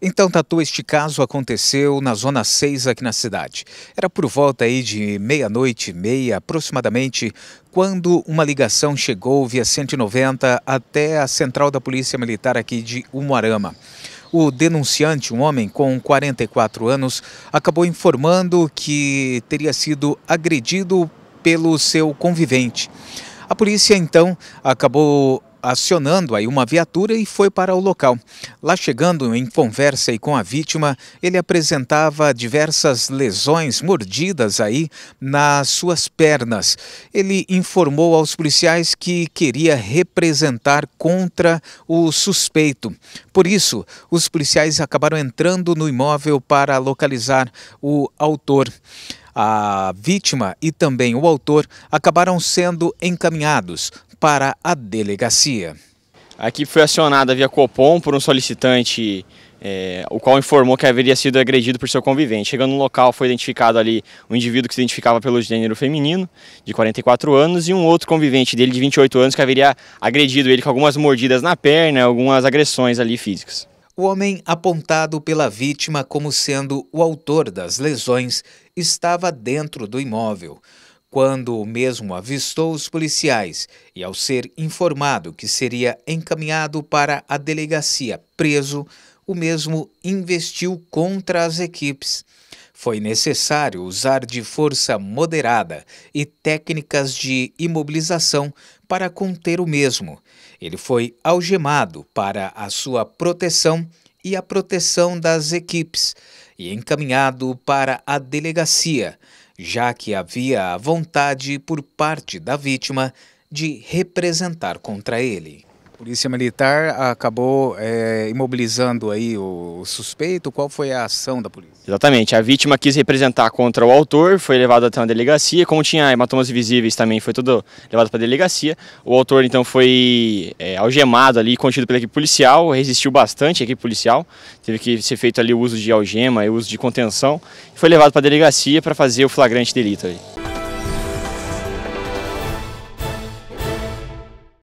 Então, Tatu, este caso aconteceu na Zona 6 aqui na cidade. Era por volta aí de meia-noite, meia aproximadamente, quando uma ligação chegou via 190 até a central da Polícia Militar aqui de Umuarama. O denunciante, um homem com 44 anos, acabou informando que teria sido agredido pelo seu convivente. A polícia então acabou acionando aí uma viatura e foi para o local. Lá chegando em conversa e com a vítima, ele apresentava diversas lesões, mordidas aí nas suas pernas. Ele informou aos policiais que queria representar contra o suspeito. Por isso, os policiais acabaram entrando no imóvel para localizar o autor. A vítima e também o autor acabaram sendo encaminhados para a delegacia. Aqui foi acionada via Copom por um solicitante, é, o qual informou que haveria sido agredido por seu convivente. Chegando no local, foi identificado ali um indivíduo que se identificava pelo gênero feminino, de 44 anos, e um outro convivente dele, de 28 anos, que haveria agredido ele com algumas mordidas na perna, algumas agressões ali físicas. O homem apontado pela vítima como sendo o autor das lesões estava dentro do imóvel. Quando o mesmo avistou os policiais e, ao ser informado que seria encaminhado para a delegacia preso, o mesmo investiu contra as equipes. Foi necessário usar de força moderada e técnicas de imobilização para conter o mesmo. Ele foi algemado para a sua proteção e a proteção das equipes e encaminhado para a delegacia, já que havia a vontade por parte da vítima de representar contra ele. Polícia Militar acabou é, imobilizando aí o, suspeito. Qual foi a ação da polícia? Exatamente. A vítima quis representar contra o autor, foi levado até uma delegacia. Como tinha hematomas visíveis também, foi tudo levado para a delegacia. O autor então foi é, algemado ali, contido pela equipe policial, resistiu bastante a equipe policial. Teve que ser feito ali o uso de algema e o uso de contenção. Foi levado para a delegacia para fazer o flagrante delito.